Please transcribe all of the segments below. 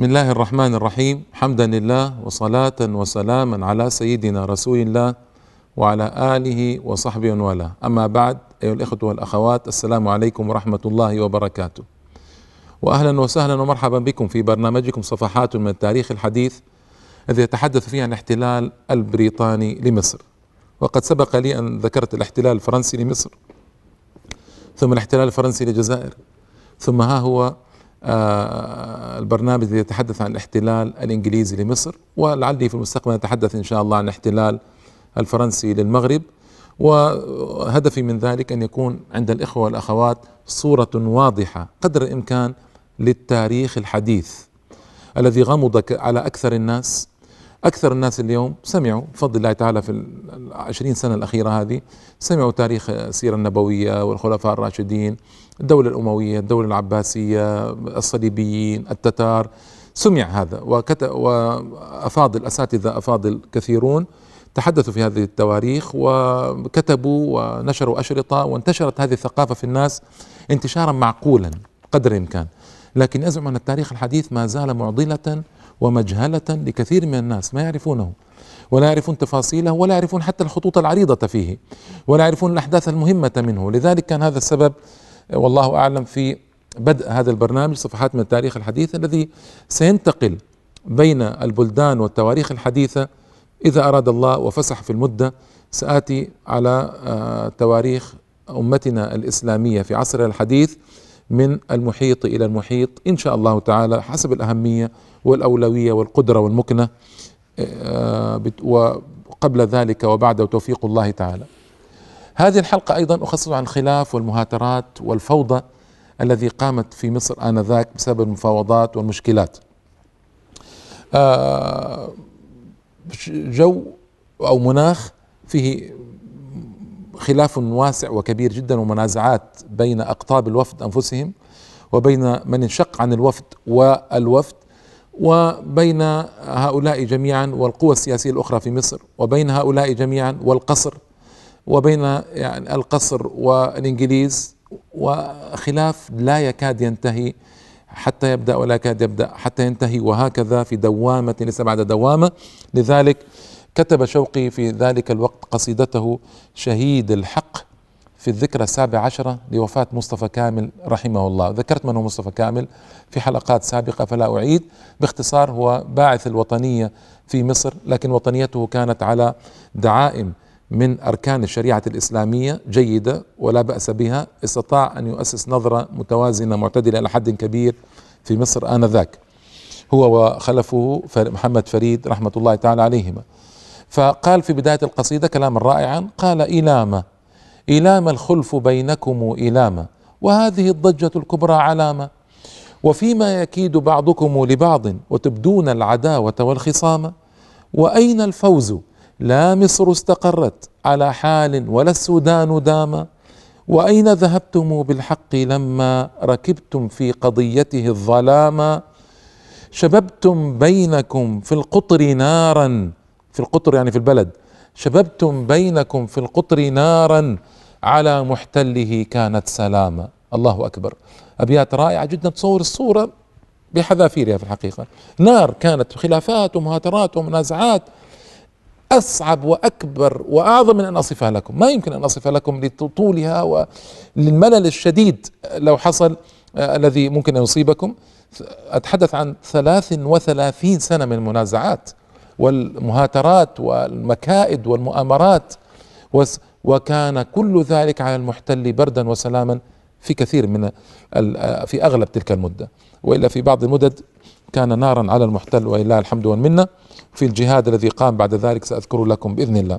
بسم الله الرحمن الرحيم حمدا لله وصلاة وسلاما على سيدنا رسول الله وعلى آله وصحبه والاه أما بعد أيها الإخوة والأخوات السلام عليكم ورحمة الله وبركاته وأهلا وسهلا ومرحبا بكم في برنامجكم صفحات من التاريخ الحديث الذي يتحدث فيه عن الاحتلال البريطاني لمصر وقد سبق لي أن ذكرت الاحتلال الفرنسي لمصر ثم الاحتلال الفرنسي للجزائر ثم ها هو آه، البرنامج الذي يتحدث عن الاحتلال الانجليزي لمصر ولعلي في المستقبل نتحدث ان شاء الله عن الاحتلال الفرنسي للمغرب وهدفي من ذلك ان يكون عند الاخوه والاخوات صوره واضحه قدر الامكان للتاريخ الحديث الذي غمض على اكثر الناس أكثر الناس اليوم سمعوا بفضل الله تعالى في العشرين سنة الأخيرة هذه سمعوا تاريخ السيرة النبوية والخلفاء الراشدين الدولة الأموية الدولة العباسية الصليبيين التتار سمع هذا وأفاضل أساتذة أفاضل كثيرون تحدثوا في هذه التواريخ وكتبوا ونشروا أشرطة وانتشرت هذه الثقافة في الناس انتشارا معقولا قدر الإمكان لكن أزعم أن التاريخ الحديث ما زال معضلة ومجهلة لكثير من الناس ما يعرفونه ولا يعرفون تفاصيله ولا يعرفون حتى الخطوط العريضة فيه ولا يعرفون الأحداث المهمة منه لذلك كان هذا السبب والله أعلم في بدء هذا البرنامج صفحات من التاريخ الحديث الذي سينتقل بين البلدان والتواريخ الحديثة إذا أراد الله وفسح في المدة سآتي على آه، تواريخ أمتنا الإسلامية في عصر الحديث من المحيط إلى المحيط إن شاء الله تعالى حسب الأهمية والأولوية والقدرة والمكنة آه، وقبل ذلك وبعد توفيق الله تعالى هذه الحلقة أيضا أخصص عن الخلاف والمهاترات والفوضى الذي قامت في مصر آنذاك بسبب المفاوضات والمشكلات آه، جو أو مناخ فيه خلاف واسع وكبير جدا ومنازعات بين اقطاب الوفد انفسهم وبين من انشق عن الوفد والوفد وبين هؤلاء جميعا والقوى السياسيه الاخرى في مصر وبين هؤلاء جميعا والقصر وبين يعني القصر والانجليز وخلاف لا يكاد ينتهي حتى يبدا ولا يكاد يبدا حتى ينتهي وهكذا في دوامه ليس بعد دوامه لذلك كتب شوقي في ذلك الوقت قصيدته شهيد الحق في الذكرى السابعة عشرة لوفاة مصطفى كامل رحمه الله ذكرت من هو مصطفى كامل في حلقات سابقة فلا أعيد باختصار هو باعث الوطنية في مصر لكن وطنيته كانت على دعائم من أركان الشريعة الإسلامية جيدة ولا بأس بها استطاع أن يؤسس نظرة متوازنة معتدلة إلى حد كبير في مصر آنذاك هو وخلفه محمد فريد رحمة الله تعالى عليهما فقال في بداية القصيدة كلاما رائعا قال إلامة إلامة الخلف بينكم إلامة وهذه الضجة الكبرى علامة وفيما يكيد بعضكم لبعض وتبدون العداوة والخصامة وأين الفوز لا مصر استقرت على حال ولا السودان داما وأين ذهبتم بالحق لما ركبتم في قضيته الظلاما شببتم بينكم في القطر نارا في القطر يعني في البلد شببتم بينكم في القطر نارا على محتله كانت سلاما الله أكبر أبيات رائعة جدا تصور الصورة بحذافيرها في الحقيقة نار كانت خلافات ومهاترات ومنازعات أصعب وأكبر وأعظم من أن أصفها لكم ما يمكن أن أصفها لكم لطولها وللملل الشديد لو حصل آه، الذي ممكن أن يصيبكم أتحدث عن 33 سنة من المنازعات والمهاترات والمكائد والمؤامرات وكان كل ذلك على المحتل بردا وسلاما في كثير من آه، في اغلب تلك المده والا في بعض المدد كان نارا على المحتل ولله الحمد والمنه في الجهاد الذي قام بعد ذلك ساذكر لكم باذن الله.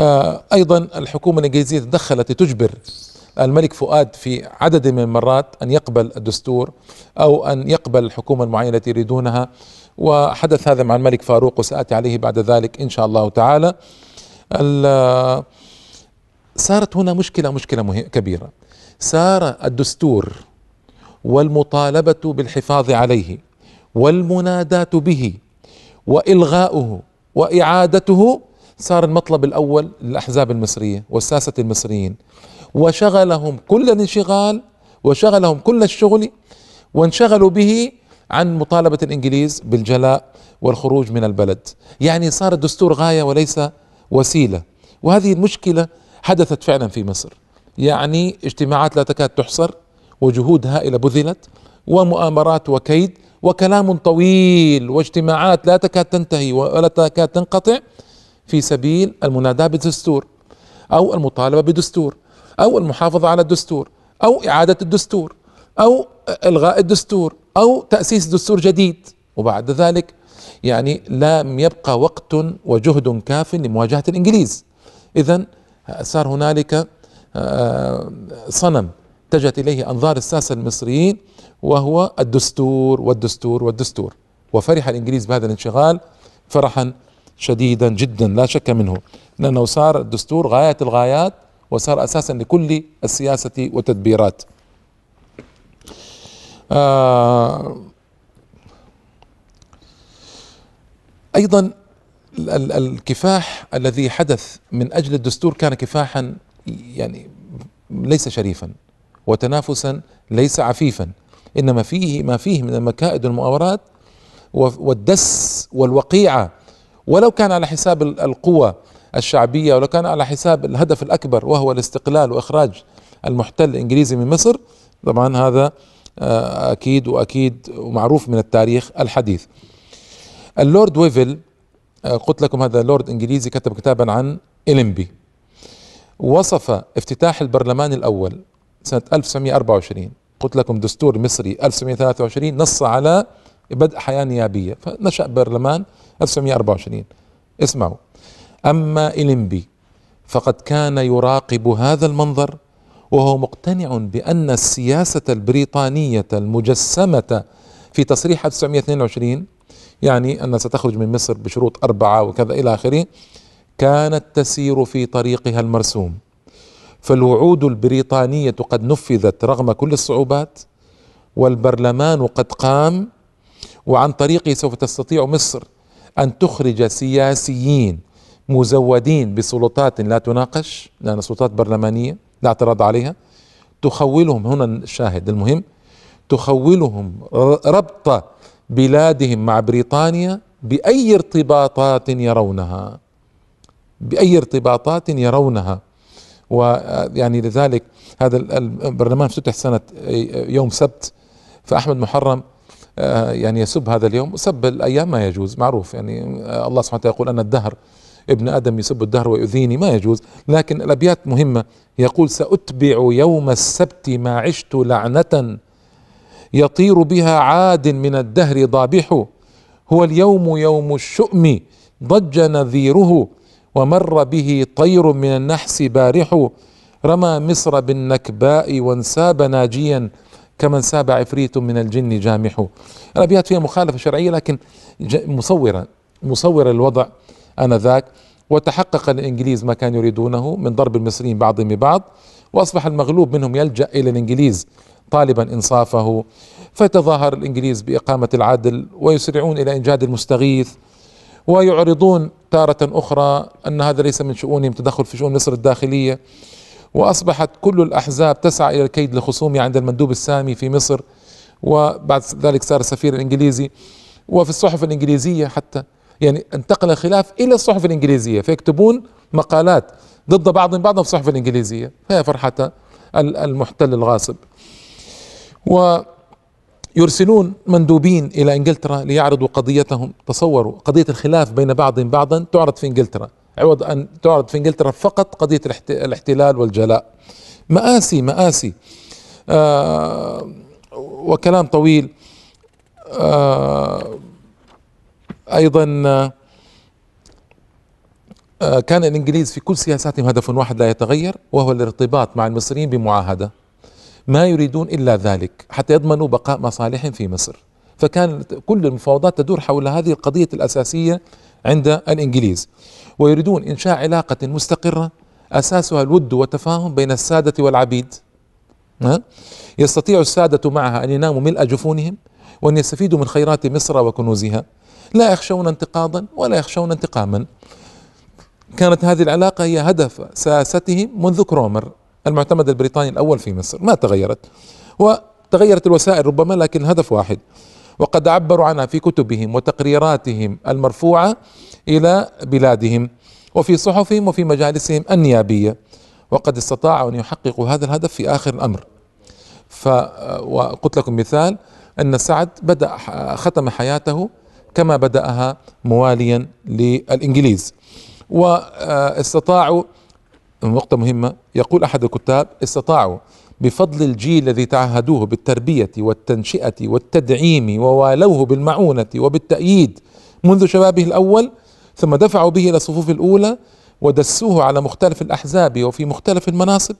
آه، ايضا الحكومه الانجليزيه تدخلت لتجبر الملك فؤاد في عدد من المرات ان يقبل الدستور او ان يقبل الحكومه المعينه التي يريدونها وحدث هذا مع الملك فاروق وسأتي عليه بعد ذلك إن شاء الله تعالى صارت هنا مشكلة مشكلة كبيرة صار الدستور والمطالبة بالحفاظ عليه والمناداة به وإلغاؤه وإعادته صار المطلب الأول للأحزاب المصرية والساسة المصريين وشغلهم كل الانشغال وشغلهم كل الشغل وانشغلوا به عن مطالبة الإنجليز بالجلاء والخروج من البلد يعني صار الدستور غاية وليس وسيلة وهذه المشكلة حدثت فعلا في مصر يعني اجتماعات لا تكاد تحصر وجهود هائلة بذلت ومؤامرات وكيد وكلام طويل واجتماعات لا تكاد تنتهي ولا تكاد تنقطع في سبيل المناداة بالدستور أو المطالبة بدستور أو المحافظة على الدستور أو إعادة الدستور أو إلغاء الدستور أو تأسيس دستور جديد وبعد ذلك يعني لم يبقى وقت وجهد كاف لمواجهة الإنجليز إذا صار هنالك آه، صنم اتجهت إليه أنظار الساسة المصريين وهو الدستور والدستور والدستور وفرح الإنجليز بهذا الانشغال فرحا شديدا جدا لا شك منه لأنه صار الدستور غاية الغايات وصار أساسا لكل السياسة والتدبيرات آه، ايضا الكفاح الذي حدث من اجل الدستور كان كفاحا يعني ليس شريفا وتنافسا ليس عفيفا انما فيه ما فيه من المكائد والمؤامرات والدس والوقيعه ولو كان على حساب القوى الشعبيه ولو كان على حساب الهدف الاكبر وهو الاستقلال واخراج المحتل الانجليزي من مصر طبعا هذا آه، اكيد واكيد ومعروف من التاريخ الحديث اللورد ويفل آه، قلت لكم هذا لورد انجليزي كتب كتابا عن إلمبي وصف افتتاح البرلمان الاول سنه 1924 قلت لكم دستور مصري 1923 نص على بدء حياه نيابيه فنشا برلمان 1924 اسمعوا اما إلمبي فقد كان يراقب هذا المنظر وهو مقتنع بأن السياسة البريطانية المجسمة في تصريح 1922 يعني أن ستخرج من مصر بشروط أربعة وكذا إلى آخره كانت تسير في طريقها المرسوم فالوعود البريطانية قد نفذت رغم كل الصعوبات والبرلمان قد قام وعن طريقه سوف تستطيع مصر أن تخرج سياسيين مزودين بسلطات لا تناقش لأن سلطات برلمانية لا اعتراض عليها تخولهم هنا الشاهد المهم تخولهم ربط بلادهم مع بريطانيا باي ارتباطات يرونها باي ارتباطات يرونها ويعني لذلك هذا البرلمان افتتح سنه يوم سبت فاحمد محرم آه، يعني يسب هذا اليوم سب الايام ما يجوز معروف يعني آه، الله سبحانه وتعالى يقول ان الدهر ابن ادم يسب الدهر ويؤذيني ما يجوز لكن الابيات مهمه يقول ساتبع يوم السبت ما عشت لعنه يطير بها عاد من الدهر ضابح هو اليوم يوم الشؤم ضج نذيره ومر به طير من النحس بارح رمى مصر بالنكباء وانساب ناجيا كمن ساب عفريت من الجن جامح الابيات فيها مخالفه شرعيه لكن مصوره مصوره الوضع آنذاك وتحقق الإنجليز ما كانوا يريدونه من ضرب المصريين بعضهم ببعض وأصبح المغلوب منهم يلجأ إلى الإنجليز طالبا إنصافه فيتظاهر الإنجليز بإقامة العدل ويسرعون إلى إنجاد المستغيث ويعرضون تارة أخرى أن هذا ليس من شؤونهم تدخل في شؤون مصر الداخلية وأصبحت كل الأحزاب تسعى إلى الكيد لخصومي عند المندوب السامي في مصر وبعد ذلك صار السفير الإنجليزي وفي الصحف الإنجليزية حتى يعني انتقل الخلاف الى الصحف الانجليزيه فيكتبون مقالات ضد بعض بعضهم في الصحف الانجليزيه فهي فرحه المحتل الغاصب ويرسلون مندوبين الى انجلترا ليعرضوا قضيتهم تصوروا قضيه الخلاف بين بعضهم بعضا تعرض في انجلترا عوض ان تعرض في انجلترا فقط قضيه الاحتلال والجلاء مآسي مآسي آه وكلام طويل آه ايضا آه، كان الانجليز في كل سياساتهم هدف واحد لا يتغير وهو الارتباط مع المصريين بمعاهده ما يريدون الا ذلك حتى يضمنوا بقاء مصالحهم في مصر فكان كل المفاوضات تدور حول هذه القضيه الاساسيه عند الانجليز ويريدون انشاء علاقه مستقره اساسها الود والتفاهم بين الساده والعبيد يستطيع الساده معها ان يناموا ملء جفونهم وان يستفيدوا من خيرات مصر وكنوزها لا يخشون انتقاضا ولا يخشون انتقاما كانت هذه العلاقة هي هدف ساستهم منذ كرومر المعتمد البريطاني الأول في مصر ما تغيرت وتغيرت الوسائل ربما لكن هدف واحد وقد عبروا عنها في كتبهم وتقريراتهم المرفوعة إلى بلادهم وفي صحفهم وفي مجالسهم النيابية وقد استطاعوا أن يحققوا هذا الهدف في آخر الأمر ف وقلت لكم مثال أن سعد بدأ ختم حياته كما بدأها مواليا للإنجليز واستطاعوا نقطة مهمة يقول أحد الكتاب استطاعوا بفضل الجيل الذي تعهدوه بالتربية والتنشئة والتدعيم ووالوه بالمعونة وبالتأييد منذ شبابه الأول ثم دفعوا به إلى الصفوف الأولى ودسوه على مختلف الأحزاب وفي مختلف المناصب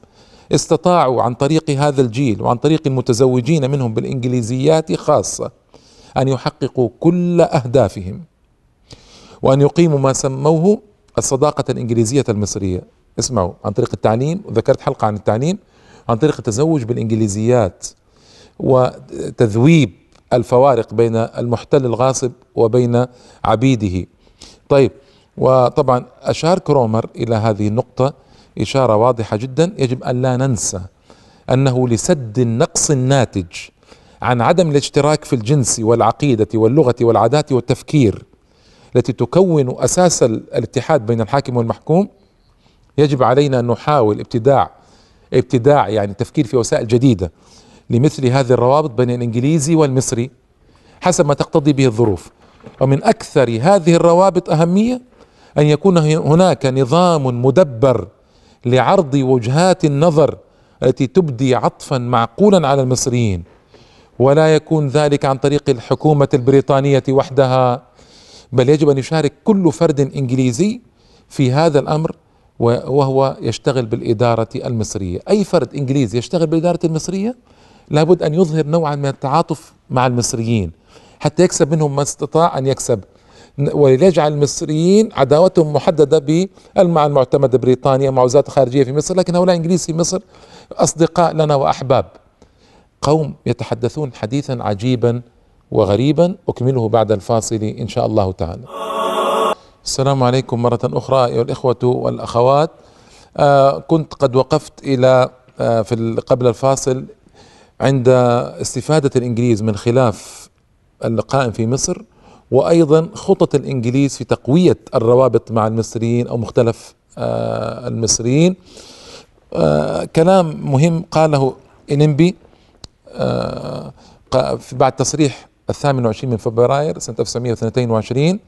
استطاعوا عن طريق هذا الجيل وعن طريق المتزوجين منهم بالإنجليزيات خاصة ان يحققوا كل اهدافهم وان يقيموا ما سموه الصداقه الانجليزيه المصريه اسمعوا عن طريق التعليم وذكرت حلقه عن التعليم عن طريق التزوج بالانجليزيات وتذويب الفوارق بين المحتل الغاصب وبين عبيده طيب وطبعا اشار كرومر الى هذه النقطه اشاره واضحه جدا يجب ان لا ننسى انه لسد النقص الناتج عن عدم الاشتراك في الجنس والعقيده واللغه والعادات والتفكير التي تكون اساس الاتحاد بين الحاكم والمحكوم يجب علينا ان نحاول ابتداع ابتداع يعني تفكير في وسائل جديده لمثل هذه الروابط بين الانجليزي والمصري حسب ما تقتضي به الظروف ومن اكثر هذه الروابط اهميه ان يكون هناك نظام مدبر لعرض وجهات النظر التي تبدي عطفا معقولا على المصريين ولا يكون ذلك عن طريق الحكومة البريطانية وحدها بل يجب أن يشارك كل فرد إنجليزي في هذا الأمر وهو يشتغل بالإدارة المصرية أي فرد إنجليزي يشتغل بالإدارة المصرية لابد أن يظهر نوعا من التعاطف مع المصريين حتى يكسب منهم ما استطاع أن يكسب وليجعل المصريين عداوتهم محدده مع المعتمده بريطانيا مع وزاره الخارجيه في مصر لكن هؤلاء انجليز في مصر اصدقاء لنا واحباب قوم يتحدثون حديثا عجيبا وغريبا أكمله بعد الفاصل إن شاء الله تعالى السلام عليكم مرة أخرى أيها الإخوة والأخوات آه كنت قد وقفت إلى آه في قبل الفاصل عند استفادة الإنجليز من خلاف القائم في مصر وأيضا خطط الإنجليز في تقوية الروابط مع المصريين أو مختلف آه المصريين آه، كلام مهم قاله إنمبي آه، بعد تصريح الثامن وعشرين من فبراير سنة 1922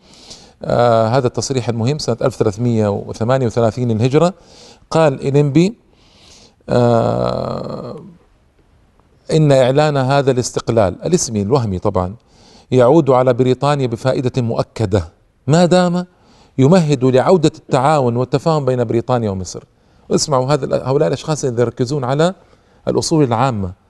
آه هذا التصريح المهم سنة 1338 للهجرة قال إلينبي آه إن إعلان هذا الاستقلال الاسمي الوهمي طبعا يعود على بريطانيا بفائدة مؤكدة ما دام يمهد لعودة التعاون والتفاهم بين بريطانيا ومصر اسمعوا هذا هؤلاء الأشخاص الذين يركزون على الأصول العامة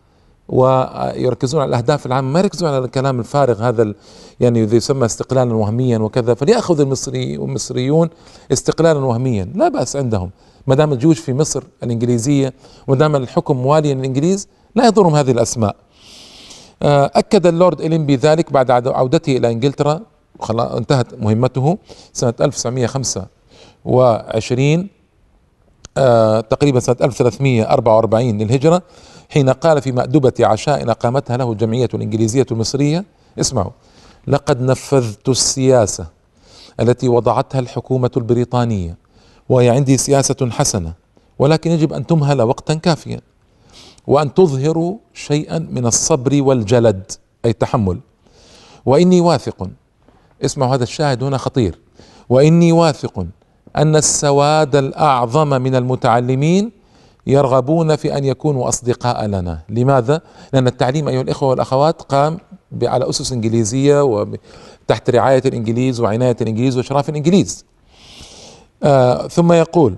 ويركزون على الاهداف العامه ما يركزون على الكلام الفارغ هذا يعني يسمى استقلالا وهميا وكذا فليأخذ المصري والمصريون استقلالا وهميا لا بأس عندهم ما دام الجيوش في مصر الانجليزيه وما دام الحكم واليا للانجليز لا يضرهم هذه الاسماء آه، أكد اللورد إلينبي ذلك بعد عودته إلى إنجلترا انتهت مهمته سنة 1925 آه، تقريبا سنة 1344 للهجرة حين قال في مأدبة عشاء أقامتها له الجمعية الإنجليزية المصرية اسمعوا لقد نفذت السياسة التي وضعتها الحكومة البريطانية وهي عندي سياسة حسنة ولكن يجب أن تمهل وقتا كافيا وأن تظهر شيئا من الصبر والجلد أي تحمل وإني واثق اسمعوا هذا الشاهد هنا خطير وإني واثق أن السواد الأعظم من المتعلمين يرغبون في ان يكونوا اصدقاء لنا، لماذا؟ لان التعليم ايها الاخوه والاخوات قام على اسس انجليزيه وتحت رعايه الانجليز وعنايه الانجليز واشراف الانجليز. آه ثم يقول: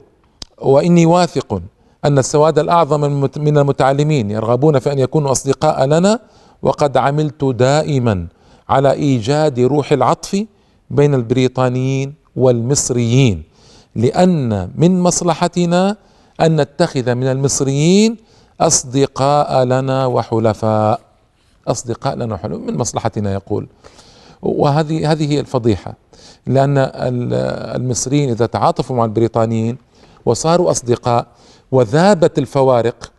واني واثق ان السواد الاعظم من المتعلمين يرغبون في ان يكونوا اصدقاء لنا وقد عملت دائما على ايجاد روح العطف بين البريطانيين والمصريين لان من مصلحتنا ان نتخذ من المصريين اصدقاء لنا وحلفاء اصدقاء لنا وحلفاء من مصلحتنا يقول وهذه هذه هي الفضيحه لان المصريين اذا تعاطفوا مع البريطانيين وصاروا اصدقاء وذابت الفوارق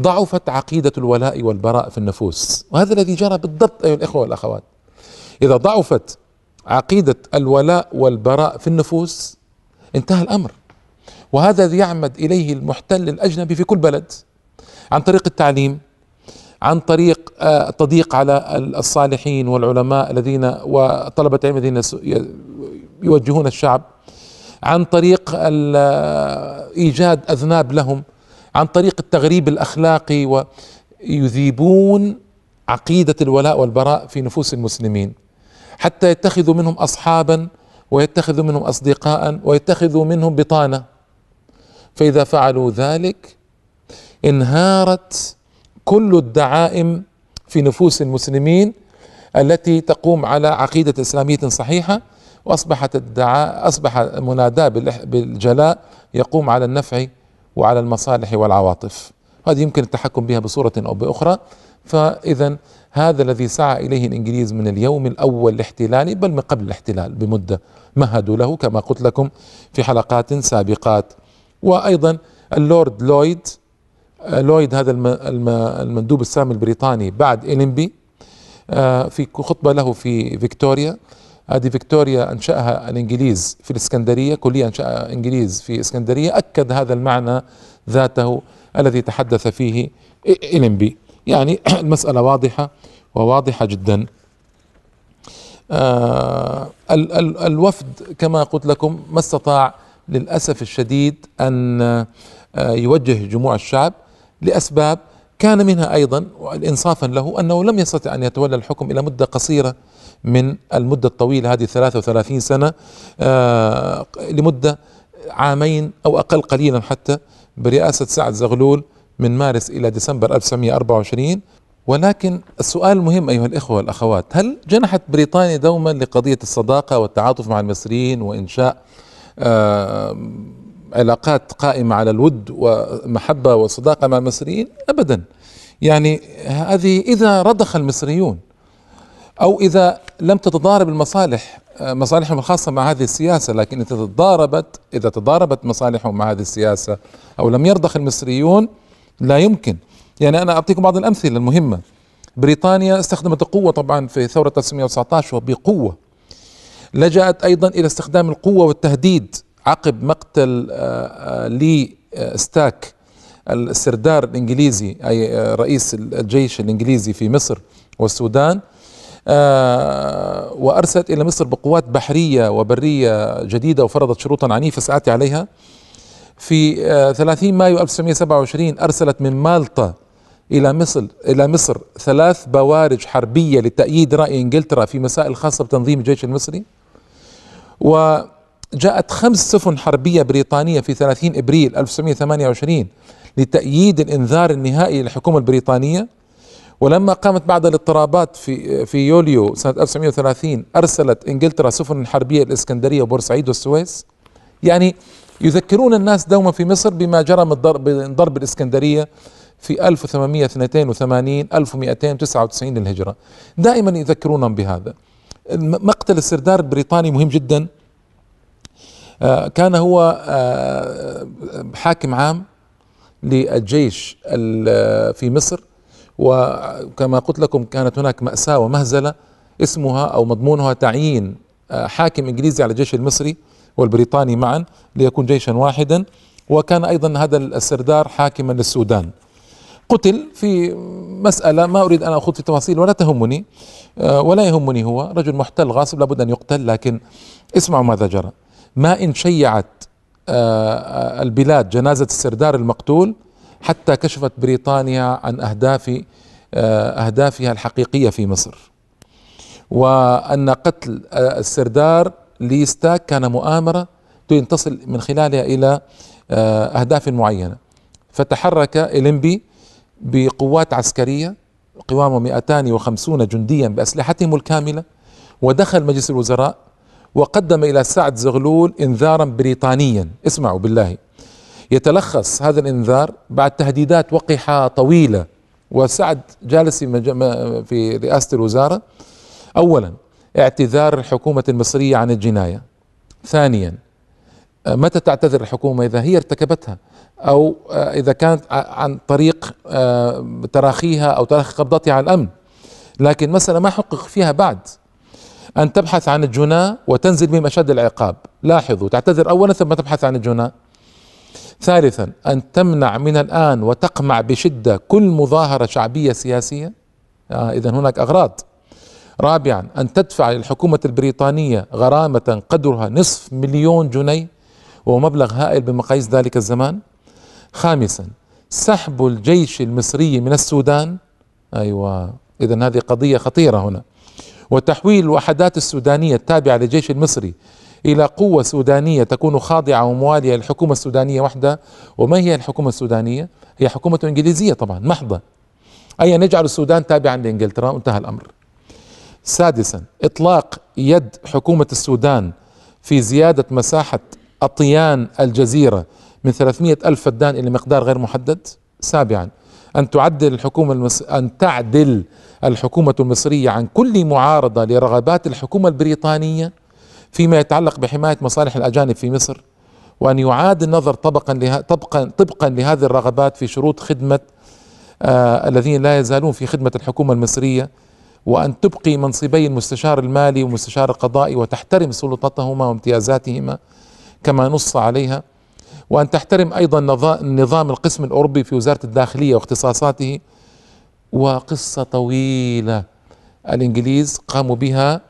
ضعفت عقيده الولاء والبراء في النفوس وهذا الذي جرى بالضبط ايها الاخوه والاخوات اذا ضعفت عقيده الولاء والبراء في النفوس انتهى الامر وهذا يعمد اليه المحتل الاجنبي في كل بلد عن طريق التعليم عن طريق آه، التضييق على الصالحين والعلماء الذين وطلبة العلم الذين يوجهون الشعب عن طريق ايجاد اذناب لهم عن طريق التغريب الاخلاقي ويذيبون عقيده الولاء والبراء في نفوس المسلمين حتى يتخذوا منهم اصحابا ويتخذوا منهم اصدقاء ويتخذوا منهم بطانه فاذا فعلوا ذلك انهارت كل الدعائم في نفوس المسلمين التي تقوم على عقيده اسلاميه صحيحه واصبحت الدعاء اصبح مناداه بالجلاء يقوم على النفع وعلى المصالح والعواطف هذه يمكن التحكم بها بصوره او باخرى فاذا هذا الذي سعى اليه الانجليز من اليوم الاول الاحتلال بل من قبل الاحتلال بمده مهدوا له كما قلت لكم في حلقات سابقات وايضا اللورد لويد آه، لويد هذا المندوب السامي البريطاني بعد إلينبي آه، في خطبة له في فيكتوريا هذه فيكتوريا أنشأها الإنجليز في الإسكندرية كلية أنشأها إنجليز في إسكندرية أكد هذا المعنى ذاته الذي تحدث فيه إلينبي يعني المسألة واضحة وواضحة جدا آه، الوفد كما قلت لكم ما استطاع للأسف الشديد أن آه، يوجه جموع الشعب لأسباب كان منها أيضا إنصافا له أنه لم يستطع أن يتولى الحكم إلى مدة قصيرة من المدة الطويلة هذه 33 سنة آه، لمدة عامين أو أقل قليلا حتى برئاسة سعد زغلول من مارس إلى ديسمبر 1924 ولكن السؤال المهم أيها الإخوة والأخوات هل جنحت بريطانيا دوما لقضية الصداقة والتعاطف مع المصريين وإنشاء آه، علاقات قائمة على الود ومحبة والصداقة مع المصريين أبدا يعني هذه إذا رضخ المصريون أو إذا لم تتضارب المصالح آه، مصالحهم الخاصة مع هذه السياسة لكن إذا تضاربت إذا تضاربت مصالحهم مع هذه السياسة أو لم يرضخ المصريون لا يمكن يعني أنا أعطيكم بعض الأمثلة المهمة بريطانيا استخدمت القوة طبعا في ثورة 1919 وبقوة لجأت أيضا إلى استخدام القوة والتهديد عقب مقتل آه، آه، لي آه، ستاك السردار الإنجليزي أي رئيس الجيش الإنجليزي في مصر والسودان وأرسلت إلى مصر بقوات بحرية وبرية جديدة وفرضت شروطا عنيفة سأتي عليها في 30 مايو 1927 أرسلت من مالطا إلى مصر إلى مصر ثلاث بوارج حربية لتأييد رأي إنجلترا في مسائل خاصة بتنظيم الجيش المصري وجاءت خمس سفن حربية بريطانية في 30 إبريل 1928 لتأييد الإنذار النهائي للحكومة البريطانية ولما قامت بعد الاضطرابات في في يوليو سنة 1930 أرسلت إنجلترا سفن حربية الإسكندرية وبورسعيد والسويس يعني يذكرون الناس دوما في مصر بما جرى من ضرب ضرب الإسكندرية في 1882 1299 للهجرة دائما يذكرونهم بهذا مقتل السردار البريطاني مهم جدا آه، كان هو آه، حاكم عام للجيش في مصر وكما قلت لكم كانت هناك مأساة ومهزلة اسمها أو مضمونها تعيين آه، حاكم إنجليزي على الجيش المصري والبريطاني معا ليكون جيشا واحدا وكان أيضا هذا السردار حاكما للسودان قتل في مسألة ما أريد أن أخوض في تفاصيل ولا تهمني آه، ولا يهمني هو رجل محتل غاصب لابد أن يقتل لكن اسمعوا ماذا جرى ما إن شيعت آه، آه، البلاد جنازة السردار المقتول حتى كشفت بريطانيا عن أهداف أهدافها الحقيقية في مصر وأن قتل السردار ليستاك كان مؤامرة تصل من خلالها إلى أهداف معينة فتحرك إلمبي بقوات عسكرية قوامه 250 جنديا بأسلحتهم الكاملة ودخل مجلس الوزراء وقدم إلى سعد زغلول إنذارا بريطانيا اسمعوا بالله يتلخص هذا الإنذار بعد تهديدات وقحة طويلة وسعد جالس في رئاسة الوزارة أولا اعتذار الحكومة المصرية عن الجناية ثانيا آه، متى تعتذر الحكومة إذا هي ارتكبتها أو آه، إذا كانت عن طريق آه، تراخيها أو تراخي قبضتها على الأمن لكن مسألة ما حقق فيها بعد أن تبحث عن الجناة وتنزل بهم أشد العقاب لاحظوا تعتذر أولا ثم تبحث عن الجناة ثالثا أن تمنع من الآن وتقمع بشدة كل مظاهرة شعبية سياسية آه إذا هناك أغراض رابعا أن تدفع للحكومة البريطانية غرامة قدرها نصف مليون جنيه وهو مبلغ هائل بمقاييس ذلك الزمان خامسا سحب الجيش المصري من السودان ايوه اذا هذه قضيه خطيره هنا وتحويل الوحدات السودانيه التابعه للجيش المصري الى قوه سودانيه تكون خاضعه ومواليه للحكومه السودانيه وحدها وما هي الحكومه السودانيه؟ هي حكومه انجليزيه طبعا محضه اي نجعل السودان تابعا لانجلترا وانتهى الامر. سادسا اطلاق يد حكومه السودان في زياده مساحه أطيان الجزيرة من 300 ألف فدان إلى مقدار غير محدد سابعا أن تعدل الحكومة المصر أن تعدل الحكومة المصرية عن كل معارضة لرغبات الحكومة البريطانية فيما يتعلق بحماية مصالح الأجانب في مصر وأن يعاد النظر طبقا لها طبقا طبقا لهذه الرغبات في شروط خدمة آه الذين لا يزالون في خدمة الحكومة المصرية وأن تبقي منصبي المستشار المالي والمستشار القضائي وتحترم سلطتهما وامتيازاتهما كما نص عليها وأن تحترم أيضا نظام القسم الأوروبي في وزارة الداخلية واختصاصاته وقصة طويلة الإنجليز قاموا بها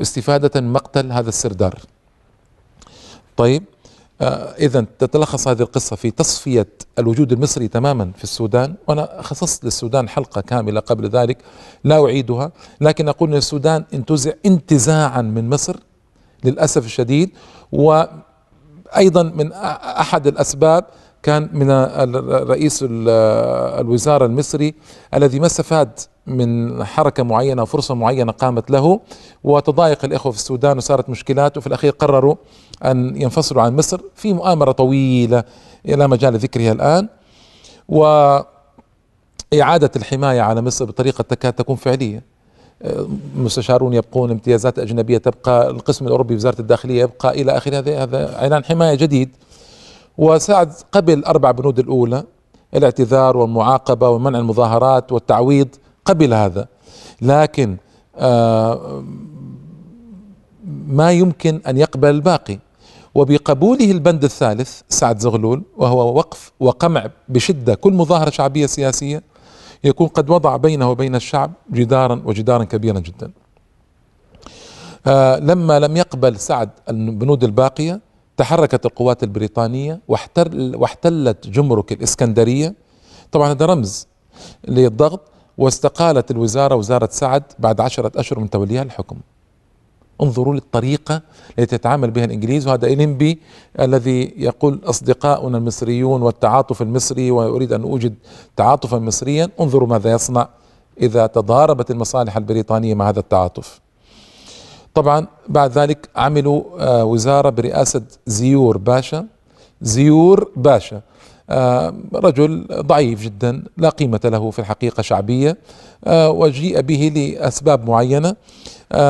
استفادة مقتل هذا السردار طيب آه، إذا تتلخص هذه القصة في تصفية الوجود المصري تماما في السودان وأنا خصصت للسودان حلقة كاملة قبل ذلك لا أعيدها لكن أقول أن السودان انتزع انتزاعا من مصر للأسف الشديد و ايضا من احد الاسباب كان من رئيس الوزاره المصري الذي ما استفاد من حركه معينه فرصه معينه قامت له وتضايق الاخوه في السودان وصارت مشكلات وفي الاخير قرروا ان ينفصلوا عن مصر في مؤامره طويله لا مجال ذكرها الان و إعادة الحماية على مصر بطريقة تكاد تكون فعلية مستشارون يبقون امتيازات أجنبية تبقى القسم الأوروبي وزارة الداخلية يبقى إلى آخره هذا هذا إعلان حماية جديد وساعد قبل أربع بنود الأولى الاعتذار والمعاقبة ومنع المظاهرات والتعويض قبل هذا لكن آه، ما يمكن أن يقبل الباقي وبقبوله البند الثالث سعد زغلول وهو وقف وقمع بشدة كل مظاهرة شعبية سياسية يكون قد وضع بينه وبين الشعب جدارا وجدارا كبيرا جدا آه لما لم يقبل سعد البنود الباقية تحركت القوات البريطانية واحتل واحتلت جمرك الإسكندرية طبعا هذا رمز للضغط واستقالت الوزارة وزارة سعد بعد عشرة أشهر من توليها الحكم انظروا للطريقة التي تتعامل بها الإنجليز وهذا إلينبي الذي يقول أصدقاؤنا المصريون والتعاطف المصري وأريد أن أوجد تعاطفا مصريا انظروا ماذا يصنع إذا تضاربت المصالح البريطانية مع هذا التعاطف طبعا بعد ذلك عملوا آه، وزارة برئاسة زيور باشا زيور باشا آه، رجل ضعيف جدا لا قيمة له في الحقيقة شعبية آه، وجيء به لأسباب معينة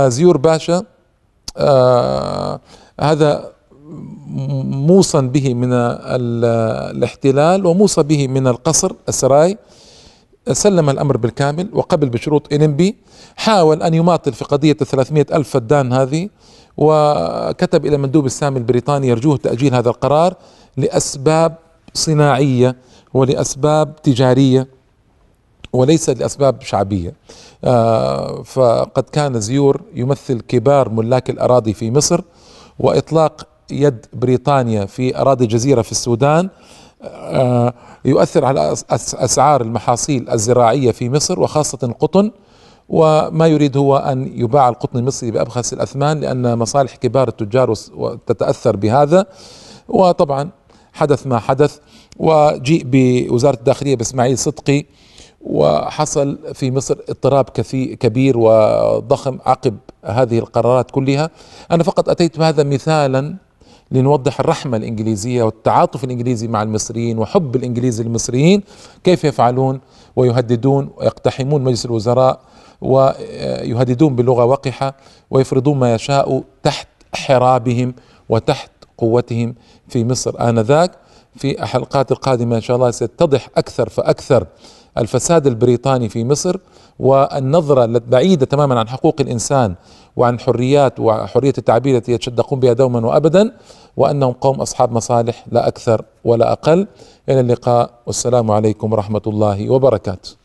زيور باشا آه، هذا موصى به من الاحتلال وموصى به من القصر السراي سلم الأمر بالكامل وقبل بشروط إنبي حاول أن يماطل في قضية الثلاثمائة ألف فدان هذه وكتب إلى مندوب السامي البريطاني يرجوه تأجيل هذا القرار لأسباب صناعية ولأسباب تجارية وليس لأسباب شعبية آه، فقد كان زيور يمثل كبار ملاك الأراضي في مصر وإطلاق يد بريطانيا في أراضي جزيرة في السودان آه، يؤثر على أسعار المحاصيل الزراعية في مصر وخاصة القطن وما يريد هو أن يباع القطن المصري بأبخس الأثمان لأن مصالح كبار التجار تتأثر بهذا وطبعا حدث ما حدث وجيء بوزارة الداخلية بإسماعيل صدقي وحصل في مصر اضطراب كبير وضخم عقب هذه القرارات كلها أنا فقط أتيت بهذا مثالا لنوضح الرحمة الإنجليزية والتعاطف الإنجليزي مع المصريين وحب الإنجليز للمصريين كيف يفعلون ويهددون ويقتحمون مجلس الوزراء ويهددون بلغة وقحة ويفرضون ما يشاءوا تحت حرابهم وتحت قوتهم في مصر آنذاك في الحلقات القادمة إن شاء الله سيتضح أكثر فأكثر الفساد البريطاني في مصر والنظرة البعيدة تماما عن حقوق الإنسان وعن حريات وحرية التعبير التي يتشدقون بها دوما وأبدا وأنهم قوم أصحاب مصالح لا أكثر ولا أقل إلى اللقاء والسلام عليكم ورحمة الله وبركاته